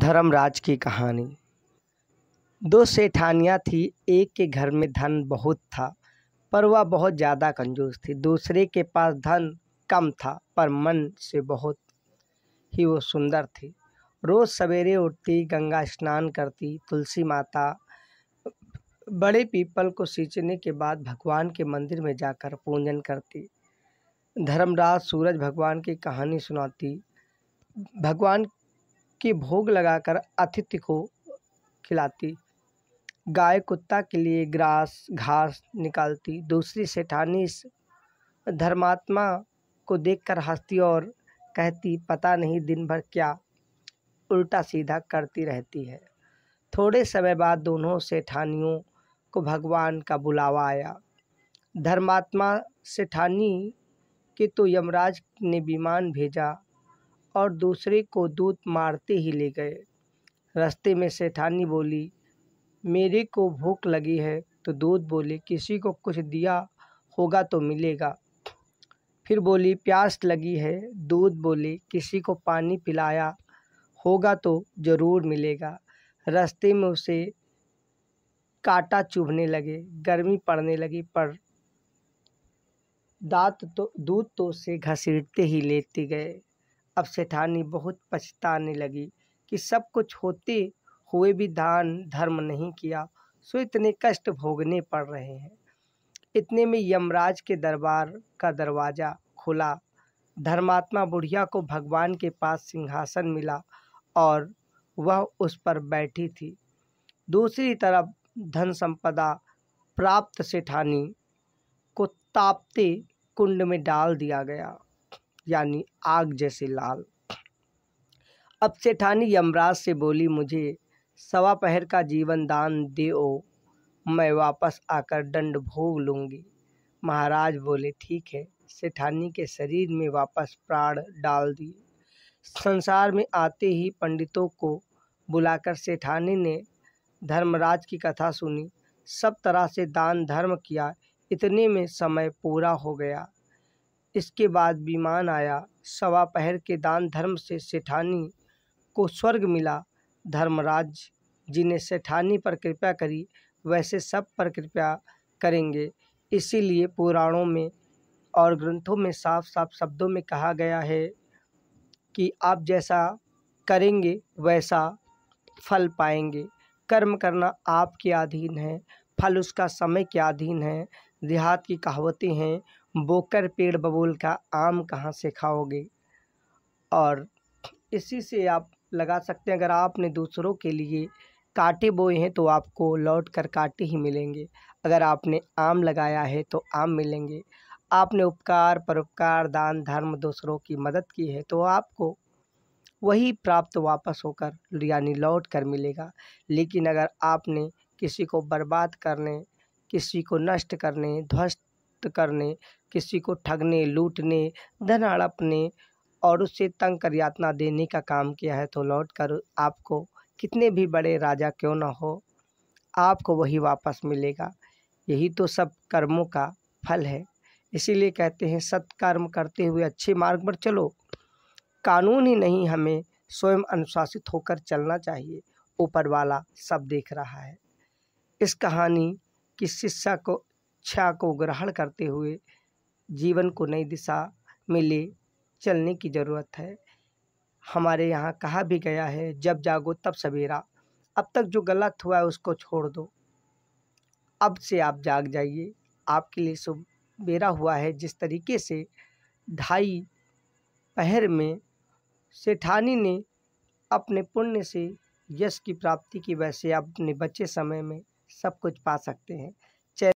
धर्मराज की कहानी दो सेठानियाँ थी एक के घर में धन बहुत था पर वह बहुत ज़्यादा कंजूस थी दूसरे के पास धन कम था पर मन से बहुत ही वो सुंदर थी रोज़ सवेरे उठती गंगा स्नान करती तुलसी माता बड़े पीपल को सींचने के बाद भगवान के मंदिर में जाकर पूजन करती धर्मराज सूरज भगवान की कहानी सुनाती भगवान के भोग लगाकर अतिथि को खिलाती गाय कुत्ता के लिए ग्रास घास निकालती दूसरी सेठानी इस धर्मात्मा को देखकर हंसती और कहती पता नहीं दिन भर क्या उल्टा सीधा करती रहती है थोड़े समय बाद दोनों सेठानियों को भगवान का बुलावा आया धर्मात्मा सेठानी के तो यमराज ने विमान भेजा और दूसरे को दूत मारते ही ले गए रास्ते में सेठानी बोली मेरे को भूख लगी है तो दूध बोले किसी को कुछ दिया होगा तो मिलेगा फिर बोली प्यास लगी है दूध बोले किसी को पानी पिलाया होगा तो ज़रूर मिलेगा रास्ते में उसे काटा चुभने लगे गर्मी पड़ने लगी पर दांत तो दूध तो उसे घसीटते ही लेते गए अब सेठानी बहुत पछताने लगी कि सब कुछ होते हुए भी दान धर्म नहीं किया सो इतने कष्ट भोगने पड़ रहे हैं इतने में यमराज के दरबार का दरवाज़ा खुला धर्मात्मा बुढ़िया को भगवान के पास सिंहासन मिला और वह उस पर बैठी थी दूसरी तरफ धन संपदा प्राप्त सेठानी को तापते कुंड में डाल दिया गया यानी आग जैसे लाल अब सेठानी यमराज से बोली मुझे सवा पहर का जीवन दान दे ओ मैं वापस आकर दंड भोग लूँगी महाराज बोले ठीक है सेठानी के शरीर में वापस प्राण डाल दिए संसार में आते ही पंडितों को बुलाकर सेठानी ने धर्मराज की कथा सुनी सब तरह से दान धर्म किया इतने में समय पूरा हो गया इसके बाद विमान आया सवा पहर के दान धर्म से सेठानी को स्वर्ग मिला धर्मराज जी ने सेठानी पर कृपया करी वैसे सब पर कृपया करेंगे इसीलिए पुराणों में और ग्रंथों में साफ साफ शब्दों में कहा गया है कि आप जैसा करेंगे वैसा फल पाएंगे कर्म करना आपके अधीन है फल उसका समय के अधीन है देहात की कहावतें हैं बोकर पेड़ बबूल का आम कहाँ से खाओगे और इसी से आप लगा सकते हैं अगर आपने दूसरों के लिए कांटे बोए हैं तो आपको लौट कर कांटे ही मिलेंगे अगर आपने आम लगाया है तो आम मिलेंगे आपने उपकार परोपकार दान धर्म दूसरों की मदद की है तो आपको वही प्राप्त वापस होकर यानी लौट कर मिलेगा लेकिन अगर आपने किसी को बर्बाद करने किसी को नष्ट करने ध्वस्त करने किसी को ठगने लूटने धन हड़पने और उससे तंग कर यातना देने का काम किया है तो लौट कर आपको कितने भी बड़े राजा क्यों ना हो आपको वही वापस मिलेगा यही तो सब कर्मों का फल है इसीलिए कहते हैं सत्कर्म करते हुए अच्छे मार्ग पर चलो कानून ही नहीं हमें स्वयं अनुशासित होकर चलना चाहिए ऊपर वाला सब देख रहा है इस कहानी की शिक्षा को इच्छा को ग्रहण करते हुए जीवन को नई दिशा में ले चलने की ज़रूरत है हमारे यहाँ कहा भी गया है जब जागो तब सवेरा अब तक जो गलत हुआ है उसको छोड़ दो अब से आप जाग जाइए आपके लिए सवेरा हुआ है जिस तरीके से ढाई पहर में सेठानी ने अपने पुण्य से यश की प्राप्ति की वजह से अपने बचे समय में सब कुछ पा सकते हैं